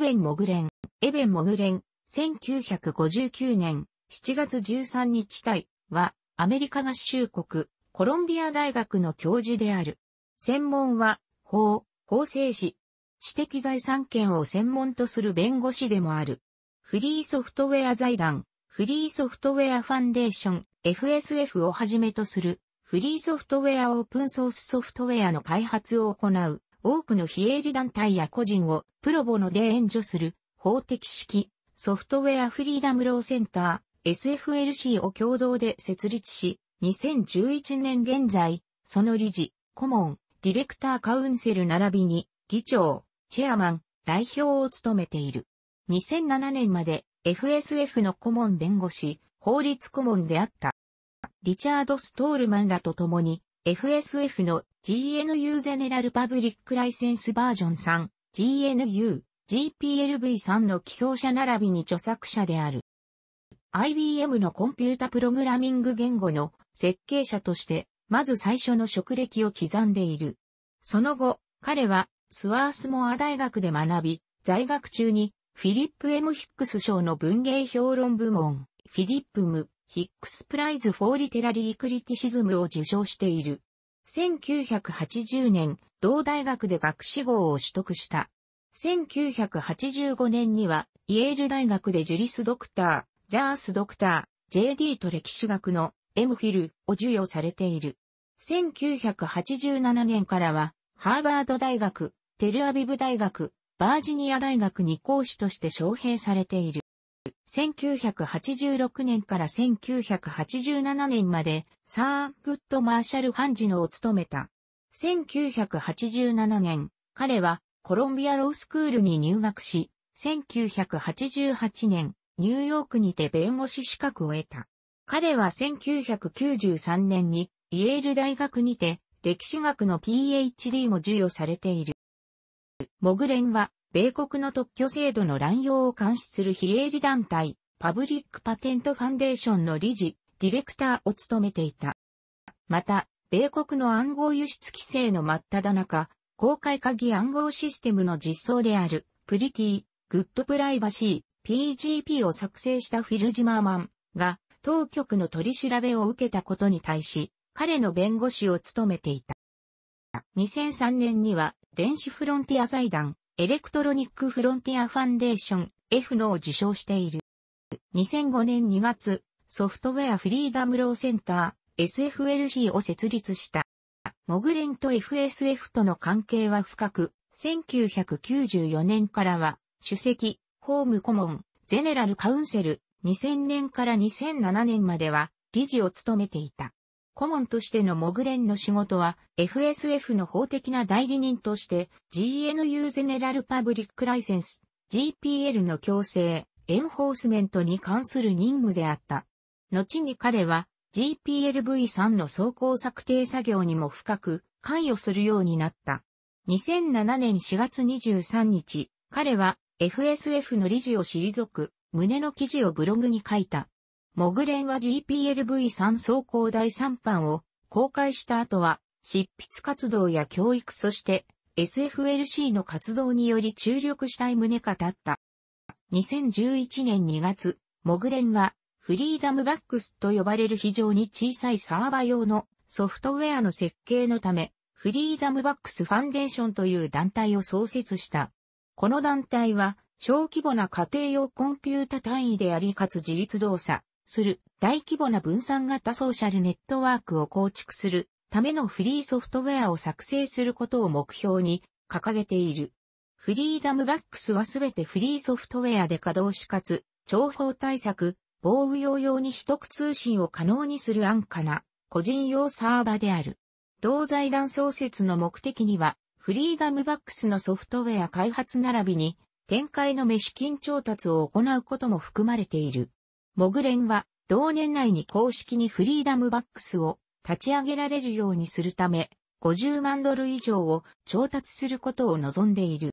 ベン・モグレン、エベン・モグレン、1959年7月13日体は、アメリカ合衆国、コロンビア大学の教授である。専門は、法、法制史、知的財産権を専門とする弁護士でもある。フリーソフトウェア財団、フリーソフトウェアファンデーション、FSF をはじめとする、フリーソフトウェアオープンソースソフトウェアの開発を行う、多くの非営利団体や個人をプロボノで援助する法的式ソフトウェアフリーダムローセンター SFLC を共同で設立し、2011年現在、その理事、顧問、ディレクターカウンセル並びに議長、チェアマン、代表を務めている。2007年まで FSF の顧問弁護士、法律顧問であった。リチャード・ストールマンらと共に FSF の GNU ゼネラルパブリックライセンスバージョン3、GNU、GPLv3 の起草者並びに著作者である。IBM のコンピュータプログラミング言語の設計者として、まず最初の職歴を刻んでいる。その後、彼はスワースモア大学で学び、在学中にフィリップ M ヒックス賞の文芸評論部門、フィリップム・ヒックスプライズ・フォー・リテラリー・クリティシズムを受賞している。1980年、同大学で学士号を取得した。1985年には、イェール大学でジュリスドクター、ジャースドクター、JD と歴史学の M フィルを授与されている。1987年からは、ハーバード大学、テルアビブ大学、バージニア大学に講師として招聘されている。1986年から1987年までサーフットマーシャルハンジノを務めた。1987年、彼はコロンビアロースクールに入学し、1988年、ニューヨークにて弁護士資格を得た。彼は1993年にイエール大学にて歴史学の PhD も授与されている。モグレンは米国の特許制度の乱用を監視する非営利団体、パブリックパテントファンデーションの理事、ディレクターを務めていた。また、米国の暗号輸出規制の真っ只中、公開鍵暗号システムの実装である、プリティ、グッドプライバシー、PGP を作成したフィルジマーマンが、当局の取り調べを受けたことに対し、彼の弁護士を務めていた。2003年には、電子フロンティア財団、エレクトロニックフロンティアファンデーション F のを受賞している。2005年2月、ソフトウェアフリーダムローセンター SFLC を設立した。モグレンと FSF との関係は深く、1994年からは、主席、ホムコ顧問、ゼネラルカウンセル、2000年から2007年までは理事を務めていた。顧問としてのモグレンの仕事は FSF の法的な代理人として GNU ゼネラルパブリックライセンス GPL の強制エンフォースメントに関する任務であった。後に彼は GPLV3 の走行策定作業にも深く関与するようになった。2007年4月23日、彼は FSF の理事を退く、胸の記事をブログに書いた。モグレンは GPLv3 走行第3版を公開した後は、執筆活動や教育そして SFLC の活動により注力したい旨語った。2011年2月、モグレンはフリーダムバックスと呼ばれる非常に小さいサーバ用のソフトウェアの設計のため、フリーダムバックスファンデーションという団体を創設した。この団体は小規模な家庭用コンピュータ単位でありかつ自立動作、する大規模な分散型ソーシャルネットワークを構築するためのフリーソフトウェアを作成することを目標に掲げている。フリーダムバックスはすべてフリーソフトウェアで稼働しかつ、情報対策、防御用用に秘匿通信を可能にする安価な個人用サーバーである。同財団創設の目的には、フリーダムバックスのソフトウェア開発並びに、展開のメシ金調達を行うことも含まれている。モグレンは同年内に公式にフリーダムバックスを立ち上げられるようにするため、50万ドル以上を調達することを望んでいる。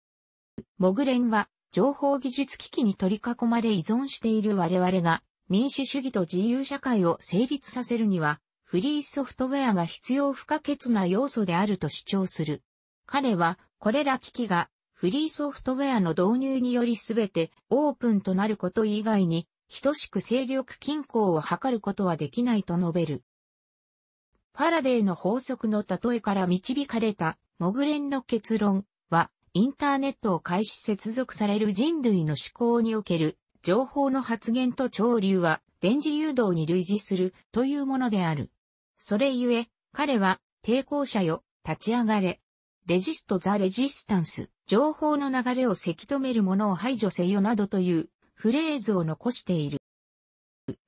モグレンは情報技術機器に取り囲まれ依存している我々が民主主義と自由社会を成立させるにはフリーソフトウェアが必要不可欠な要素であると主張する。彼はこれら機器がフリーソフトウェアの導入により全てオープンとなること以外に等しく勢力均衡を図ることはできないと述べる。ファラデーの法則の例えから導かれた、モグレンの結論は、インターネットを開始接続される人類の思考における、情報の発言と潮流は、電磁誘導に類似するというものである。それゆえ、彼は、抵抗者よ、立ち上がれ。レジスト・ザ・レジスタンス、情報の流れをせき止めるものを排除せよなどというフレーズを残している。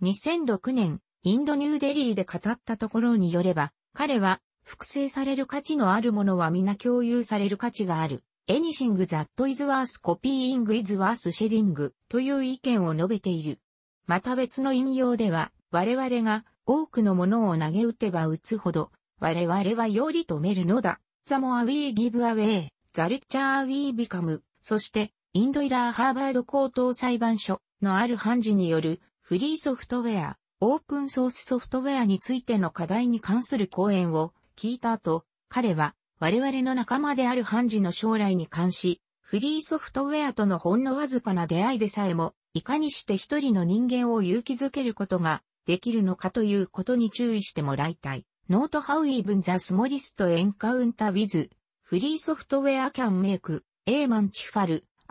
2006年、インドニューデリーで語ったところによれば、彼は、複製される価値のあるものは皆共有される価値がある。Anything that is worth copying is worth sharing という意見を述べている。また別の引用では、我々が多くのものを投げ打てば打つほど、我々はより止めるのだ。The more we give away, the richer we become. そして、インドイラーハーバード高等裁判所のある判事によるフリーソフトウェア、オープンソースソフトウェアについての課題に関する講演を聞いた後、彼は我々の仲間である判事の将来に関し、フリーソフトウェアとのほんのわずかな出会いでさえも、いかにして一人の人間を勇気づけることができるのかということに注意してもらいたい。Note how even the smallest encounter with free s o f t w a r can make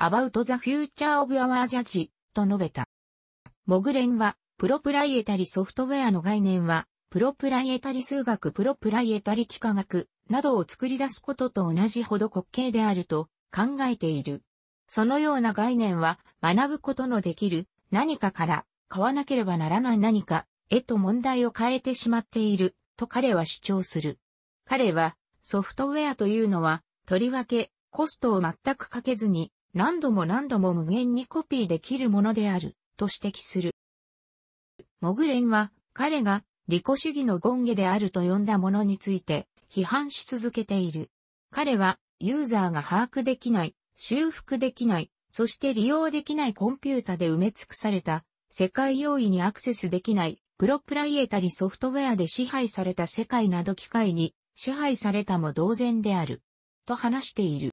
About the Future of Our Judge と述べた。モグレンは、プロプライエタリソフトウェアの概念は、プロプライエタリ数学、プロプライエタリ幾何学などを作り出すことと同じほど滑稽であると考えている。そのような概念は、学ぶことのできる何かから買わなければならない何かへと問題を変えてしまっていると彼は主張する。彼は、ソフトウェアというのは、とりわけ、コストを全くかけずに、何度も何度も無限にコピーできるものである、と指摘する。モグレンは、彼が、利己主義の権下であると呼んだものについて、批判し続けている。彼は、ユーザーが把握できない、修復できない、そして利用できないコンピュータで埋め尽くされた、世界容易にアクセスできない、プロプライエタリソフトウェアで支配された世界など機械に支配されたも同然である。と話している。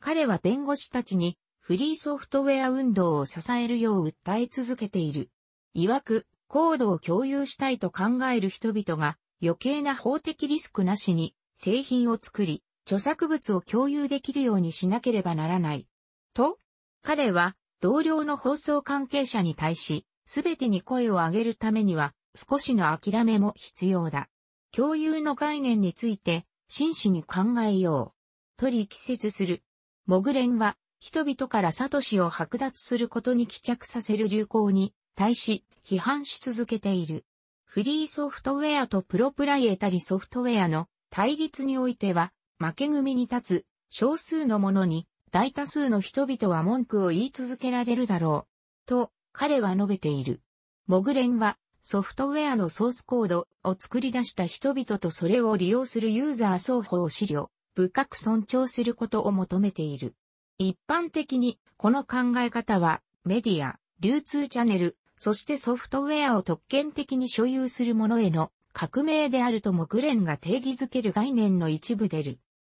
彼は弁護士たちにフリーソフトウェア運動を支えるよう訴え続けている。曰く、コードを共有したいと考える人々が余計な法的リスクなしに製品を作り、著作物を共有できるようにしなければならない。と、彼は同僚の放送関係者に対し、すべてに声を上げるためには少しの諦めも必要だ。共有の概念について真摯に考えよう。と力説する。モグレンは、人々からサトシを剥奪することに帰着させる流行に対し批判し続けている。フリーソフトウェアとプロプライエタリソフトウェアの対立においては負け組に立つ少数の者に大多数の人々は文句を言い続けられるだろう。と彼は述べている。モグレンはソフトウェアのソースコードを作り出した人々とそれを利用するユーザー双方を資料深く尊重することを求めている。一般的に、この考え方は、メディア、流通チャンネル、そしてソフトウェアを特権的に所有する者への革命であるとグレンが定義づける概念の一部でる。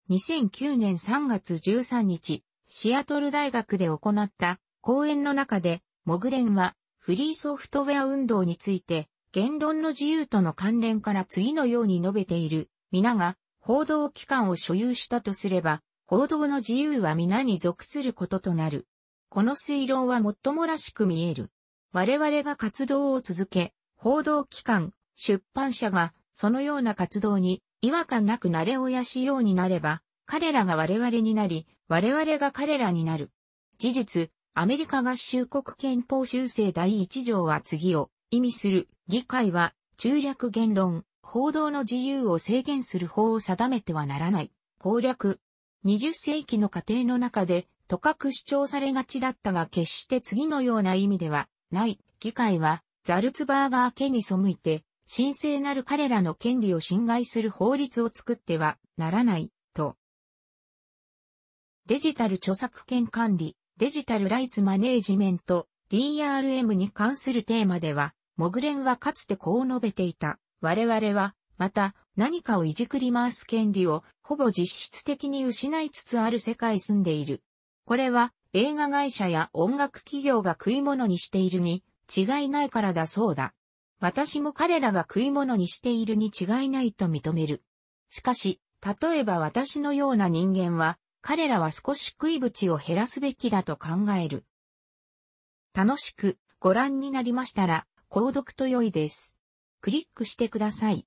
2009年3月13日、シアトル大学で行った講演の中で、モグレンはフリーソフトウェア運動について言論の自由との関連から次のように述べている。皆が報道機関を所有したとすれば、報道の自由は皆に属することとなる。この推論は最もらしく見える。我々が活動を続け、報道機関、出版社が、そのような活動に違和感なく慣れ親しようになれば、彼らが我々になり、我々が彼らになる。事実、アメリカ合衆国憲法修正第1条は次を意味する議会は中略言論、報道の自由を制限する法を定めてはならない。攻略。20世紀の過程の中で、とかく主張されがちだったが決して次のような意味ではない。議会は、ザルツバーガー家に背いて、神聖なる彼らの権利を侵害する法律を作ってはならない、と。デジタル著作権管理、デジタルライツマネージメント、DRM に関するテーマでは、モグレンはかつてこう述べていた。我々は、また、何かをいじくり回す権利を、ほぼ実質的に失いつつある世界住んでいる。これは、映画会社や音楽企業が食い物にしているに、違いないからだそうだ。私も彼らが食い物にしているに違いないと認める。しかし、例えば私のような人間は、彼らは少し食い口を減らすべきだと考える。楽しくご覧になりましたら、購読と良いです。クリックしてください。